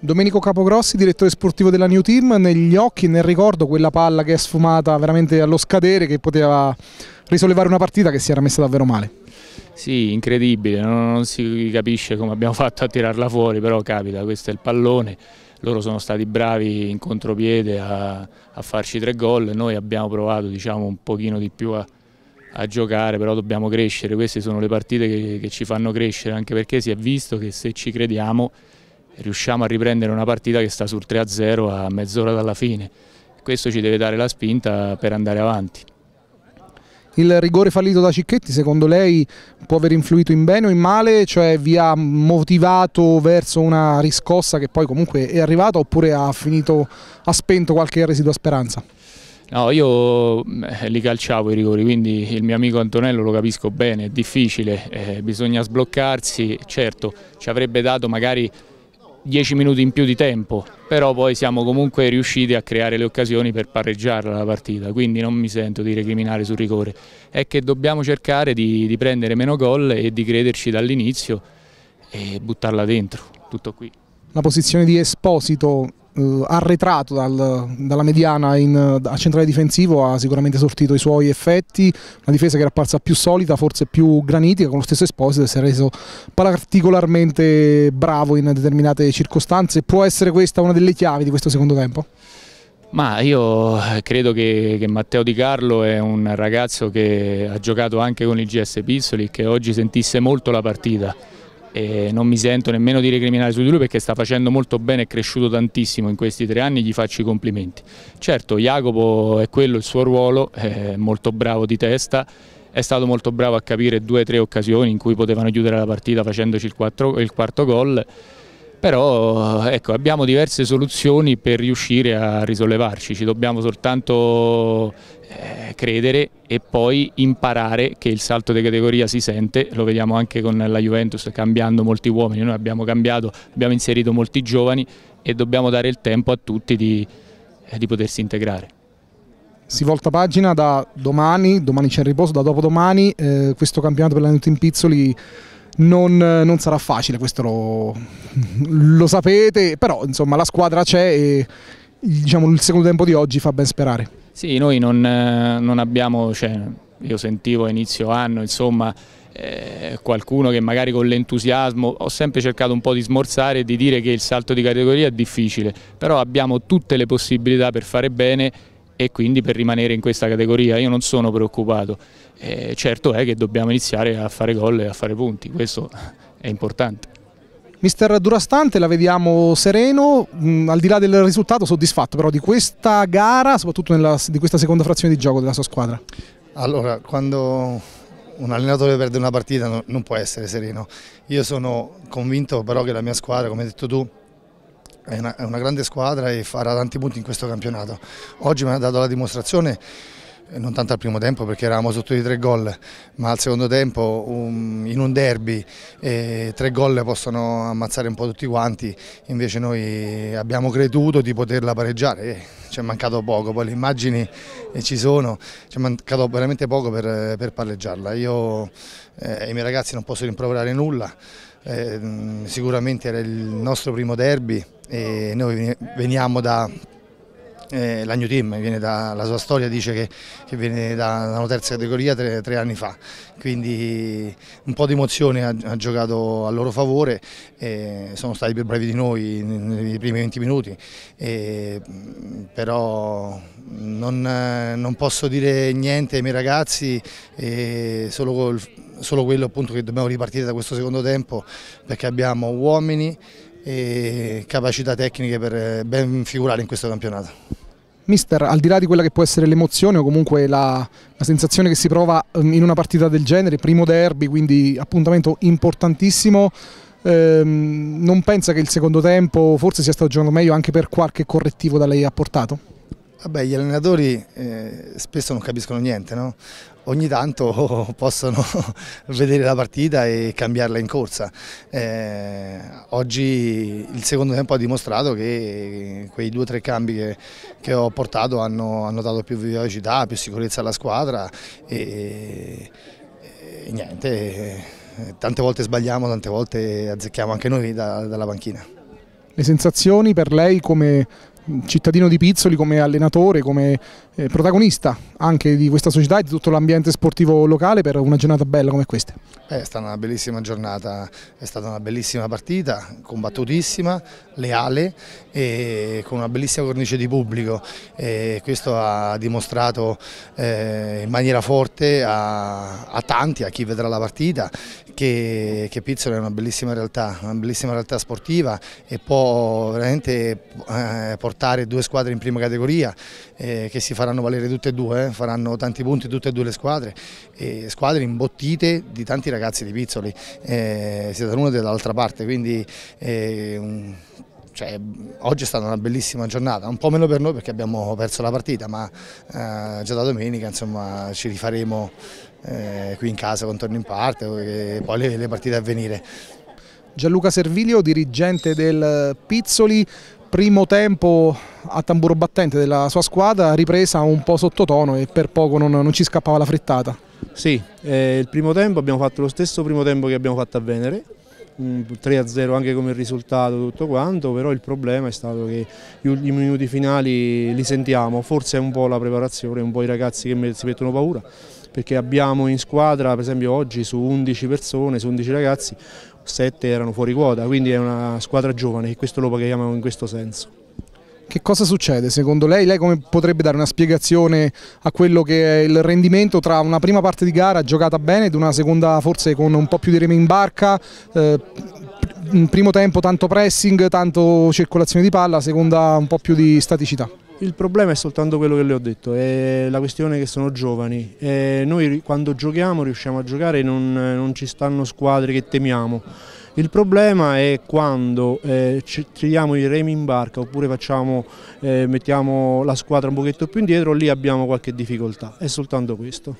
Domenico Capogrossi, direttore sportivo della New Team, negli occhi, nel ricordo, quella palla che è sfumata veramente allo scadere che poteva risollevare una partita che si era messa davvero male. Sì, incredibile, non, non si capisce come abbiamo fatto a tirarla fuori, però capita, questo è il pallone, loro sono stati bravi in contropiede a, a farci tre gol, noi abbiamo provato diciamo, un pochino di più a, a giocare, però dobbiamo crescere, queste sono le partite che, che ci fanno crescere, anche perché si è visto che se ci crediamo riusciamo a riprendere una partita che sta sul 3-0 a mezz'ora dalla fine. Questo ci deve dare la spinta per andare avanti. Il rigore fallito da Cicchetti secondo lei può aver influito in bene o in male? Cioè vi ha motivato verso una riscossa che poi comunque è arrivata oppure ha, finito, ha spento qualche residua speranza? No, io eh, li calciavo i rigori, quindi il mio amico Antonello lo capisco bene, è difficile, eh, bisogna sbloccarsi, certo ci avrebbe dato magari 10 minuti in più di tempo, però poi siamo comunque riusciti a creare le occasioni per pareggiare la partita, quindi non mi sento di recriminare sul rigore, è che dobbiamo cercare di, di prendere meno gol e di crederci dall'inizio e buttarla dentro, tutto qui. La posizione di Esposito eh, arretrato dal, dalla mediana in, a centrale difensivo ha sicuramente sortito i suoi effetti, una difesa che era apparsa più solida, forse più granitica, con lo stesso Esposito si è reso particolarmente bravo in determinate circostanze, può essere questa una delle chiavi di questo secondo tempo? Ma io credo che, che, Matteo Di Carlo è un ragazzo che ha giocato anche con il GS Pizzoli e che oggi sentisse molto la partita e non mi sento nemmeno di recriminare su di lui perché sta facendo molto bene, è cresciuto tantissimo in questi tre anni, gli faccio i complimenti. Certo, Jacopo è quello il suo ruolo, è molto bravo di testa, è stato molto bravo a capire due o tre occasioni in cui potevano chiudere la partita facendoci il, quattro, il quarto gol però ecco, abbiamo diverse soluzioni per riuscire a risollevarci, ci dobbiamo soltanto eh, credere e poi imparare che il salto di categoria si sente, lo vediamo anche con la Juventus cambiando molti uomini, noi abbiamo cambiato, abbiamo inserito molti giovani e dobbiamo dare il tempo a tutti di, eh, di potersi integrare. Si volta pagina da domani, domani c'è il riposo, da dopodomani, eh, questo campionato per la Newton Pizzoli non, non sarà facile, questo lo, lo, sapete, però insomma la squadra c'è e diciamo, il secondo tempo di oggi fa ben sperare. Sì, noi non, non abbiamo, cioè, io sentivo a inizio anno, insomma, eh, qualcuno che magari con l'entusiasmo ho sempre cercato un po' di smorzare e di dire che il salto di categoria è difficile, però abbiamo tutte le possibilità per fare bene e quindi per rimanere in questa categoria io non sono preoccupato. Eh, certo è che dobbiamo iniziare a fare gol e a fare punti, questo è importante. Mister Durastante la vediamo sereno, mh, mm, al di là del risultato soddisfatto però di questa gara, soprattutto nella, di questa seconda frazione di gioco della sua squadra. Allora, quando un allenatore perde una partita non può essere sereno. Io sono convinto però che la mia squadra, come hai detto tu, è una, è una grande squadra e farà tanti punti in questo campionato. Oggi mi ha dato la dimostrazione eh, non tanto al primo tempo perché eravamo sotto di tre gol, ma al secondo tempo um, in un derby eh, tre gol possono ammazzare un po' tutti quanti, invece noi abbiamo creduto di poterla pareggiare, eh, ci è mancato poco, poi le immagini eh, ci sono, ci è mancato veramente poco per, per pareggiarla. Io eh, ai miei ragazzi non posso rimproverare nulla, eh, mm, sicuramente era il nostro primo derby e noi veniamo da eh, Lagnutim viene da, la sua storia dice che, che viene da, da, una terza categoria tre, tre, anni fa, quindi un po' di emozione ha, ha giocato a loro favore, eh, sono stati più bravi di noi nei primi 20 minuti, eh, però non, non, posso dire niente ai miei ragazzi, solo, col, solo quello appunto che dobbiamo ripartire da questo secondo tempo perché abbiamo uomini e capacità tecniche per eh, ben figurare in questo campionato. Mister, al di là di quella che può essere l'emozione o comunque la, la, sensazione che si prova ehm, in una partita del genere, primo derby, quindi appuntamento importantissimo, ehm, non pensa che il secondo tempo forse sia stato giocato meglio anche per qualche correttivo da lei apportato? Vabbè, gli allenatori eh, spesso non capiscono niente, no? ogni tanto possono vedere la partita e cambiarla in corsa. Eh, oggi il secondo tempo ha dimostrato che quei due o tre cambi che, che ho portato hanno, hanno, dato più velocità, più sicurezza alla squadra e, e niente, eh, tante volte sbagliamo, tante volte azzecchiamo anche noi da, dalla panchina. Le sensazioni per lei come cittadino di Pizzoli, come allenatore, come eh, protagonista anche di questa società e di tutto l'ambiente sportivo locale per una giornata bella come questa? Beh, è stata una bellissima giornata, è stata una bellissima partita, combattutissima, leale e con una bellissima cornice di pubblico e questo ha dimostrato eh, in maniera forte a, a, tanti, a chi vedrà la partita, che, che Pizzoli è una bellissima realtà, una bellissima realtà sportiva e può veramente eh, portare portare due squadre in prima categoria eh, che si faranno valere tutte e due, eh, faranno tanti punti tutte e due le squadre, eh, squadre imbottite di tanti ragazzi di Pizzoli, eh, sia dall'una che dall'altra parte, quindi eh, un, cioè, oggi è stata una bellissima giornata, un po' meno per noi perché abbiamo perso la partita, ma eh, già da domenica insomma, ci rifaremo eh, qui in casa con Torno in parte e poi le, le partite a venire. Gianluca Servilio, dirigente del Pizzoli, primo tempo a tamburo battente della sua squadra, ripresa un po' sottotono e per poco non, non ci scappava la frittata. Sì, eh, il primo tempo abbiamo fatto lo stesso primo tempo che abbiamo fatto a Venere, 3-0 anche come risultato tutto quanto, però il problema è stato che i minuti finali li sentiamo, forse è un po' la preparazione, un po' i ragazzi che si mettono paura, perché abbiamo in squadra, per esempio oggi su 11 persone, su 11 ragazzi, 7 erano fuori quota, quindi è una squadra giovane e questo lo paghiamo in questo senso. Che cosa succede secondo lei? Lei come potrebbe dare una spiegazione a quello che è il rendimento tra una prima parte di gara giocata bene ed una seconda forse con un po' più di reme in barca, eh, primo tempo tanto pressing, tanto circolazione di palla, seconda un po' più di staticità? Il problema è soltanto quello che le ho detto, è la questione che sono giovani. E noi quando giochiamo riusciamo a giocare, non, non ci stanno squadre che temiamo. Il problema è quando eh, tiriamo i remi in barca oppure facciamo, eh, mettiamo la squadra un pochetto più indietro, lì abbiamo qualche difficoltà, è soltanto questo.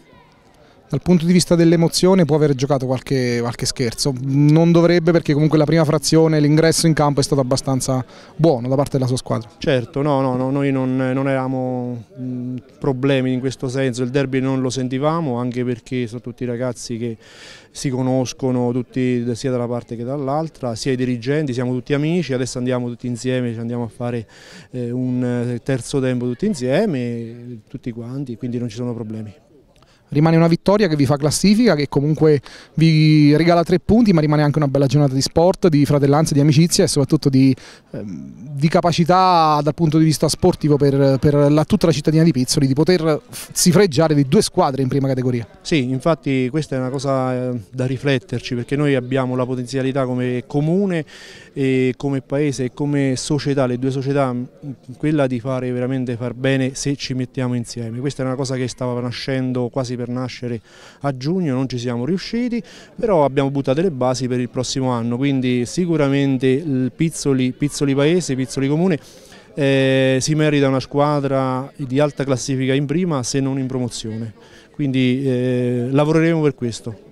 Dal punto di vista dell'emozione può aver giocato qualche, qualche, scherzo, non dovrebbe perché comunque la prima frazione, l'ingresso in campo è stato abbastanza buono da parte della sua squadra. Certo, no, no, no noi non, non avevamo mm, problemi in questo senso, il derby non lo sentivamo anche perché sono tutti ragazzi che si conoscono tutti sia dalla parte che dall'altra, sia i dirigenti, siamo tutti amici, adesso andiamo tutti insieme, ci andiamo a fare eh, un eh, terzo tempo tutti insieme, tutti quanti, quindi non ci sono problemi rimane una vittoria che vi fa classifica, che comunque vi regala tre punti, ma rimane anche una bella giornata di sport, di fratellanza, di amicizia e soprattutto di, ehm, di capacità dal punto di vista sportivo per, per la, tutta la cittadina di Pizzoli di poter si freggiare di due squadre in prima categoria. Sì, infatti questa è una cosa eh, da rifletterci perché noi abbiamo la potenzialità come comune, come paese e come società, le due società, quella di fare veramente far bene se ci mettiamo insieme. Questa è una cosa che stava nascendo quasi per nascere a giugno, non ci siamo riusciti, però abbiamo buttato le basi per il prossimo anno, quindi sicuramente il Pizzoli, Pizzoli Paese, Pizzoli Comune eh, si merita una squadra di alta classifica in prima se non in promozione, quindi eh, lavoreremo per questo.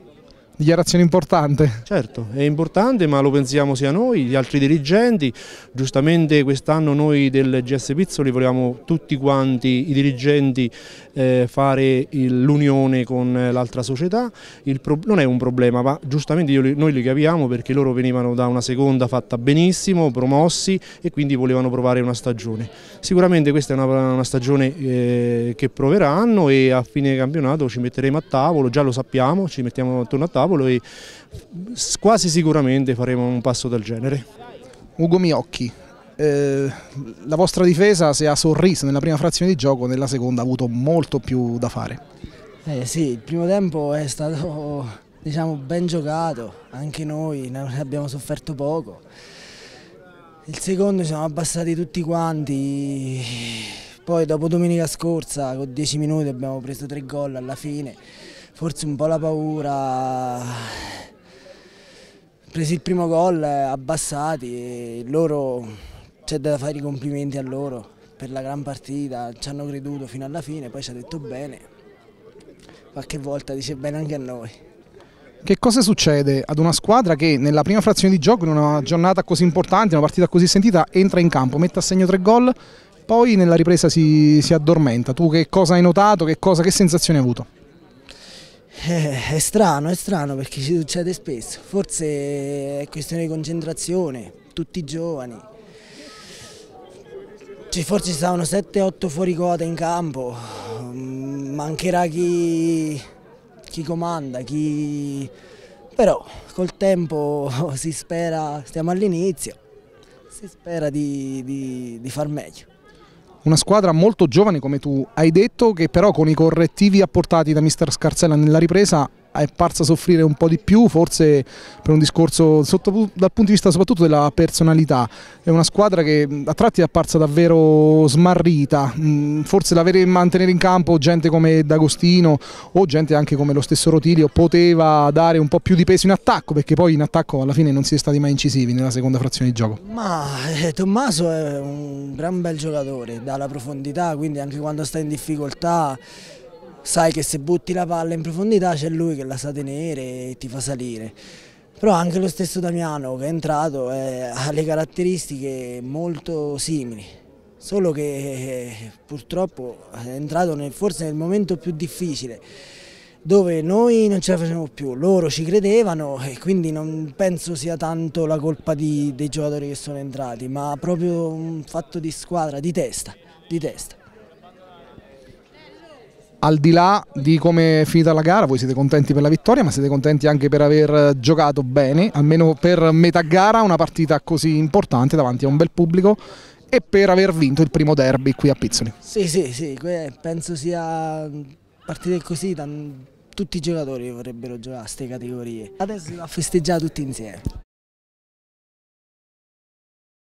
Dichiarazione importante. Certo, è importante ma lo pensiamo sia noi, gli altri dirigenti, giustamente quest'anno noi del GS Pizzoli volevamo tutti quanti i dirigenti eh, fare l'unione con eh, l'altra società, pro, non è un problema, ma giustamente io, noi li capiamo perché loro venivano da una seconda fatta benissimo, promossi e quindi volevano provare una stagione. Sicuramente questa è una, una stagione eh, che proveranno e a fine campionato ci metteremo a tavolo, già lo sappiamo, ci mettiamo attorno a tavolo e quasi sicuramente faremo un passo del genere. Ugo Miocchi, eh, la vostra difesa se ha sorriso nella prima frazione di gioco, nella seconda ha avuto molto più da fare. Eh sì, il primo tempo è stato diciamo, ben giocato, anche noi ne abbiamo sofferto poco. Il secondo ci siamo abbassati tutti quanti, poi dopo domenica scorsa con 10 minuti abbiamo preso tre gol alla fine, forse un po' la paura presi il primo gol eh, abbassati e loro c'è da fare i complimenti a loro per la gran partita, ci hanno creduto fino alla fine, poi ci ha detto bene, qualche volta dice bene anche a noi. Che cosa succede ad una squadra che nella prima frazione di gioco, in una giornata così importante, una partita così sentita, entra in campo, mette a segno tre gol, poi nella ripresa si, si addormenta? Tu che cosa hai notato, che, cosa, che sensazione hai avuto? Eh, è strano, è strano perché ci succede spesso, forse è questione di concentrazione, tutti i giovani, ci forse stavano 7-8 fuori quota in campo, mancherà chi, chi comanda, chi... però col tempo si spera, stiamo all'inizio, si spera di, di, di far meglio. Una squadra molto giovane come tu hai detto che però con i correttivi apportati da mister Scarsella nella ripresa è parsa soffrire un po' di più, forse per un discorso sotto, dal punto di vista soprattutto della personalità. È una squadra che a tratti è apparsa davvero smarrita, forse l'avere mantenere in campo gente come D'Agostino o gente anche come lo stesso Rotilio poteva dare un po' più di peso in attacco, perché poi in attacco alla fine non si è stati mai incisivi nella seconda frazione di gioco. Ma eh, Tommaso è un gran bel giocatore, dà la profondità, quindi anche quando sta in difficoltà sai che se butti la palla in profondità c'è lui che la sa tenere e ti fa salire. Però anche lo stesso Damiano che è entrato eh, ha le caratteristiche molto simili, solo che eh, purtroppo è entrato nel, forse nel momento più difficile dove noi non ce la facevamo più, loro ci credevano e quindi non penso sia tanto la colpa di, dei giocatori che sono entrati, ma proprio un fatto di squadra, di testa, di testa al di là di come è finita la gara, voi siete contenti per la vittoria, ma siete contenti anche per aver giocato bene, almeno per metà gara, una partita così importante davanti a un bel pubblico e per aver vinto il primo derby qui a Pizzoli. Sì, sì, sì, penso sia partita così tutti i giocatori vorrebbero giocare a queste categorie. Adesso va a festeggiare tutti insieme.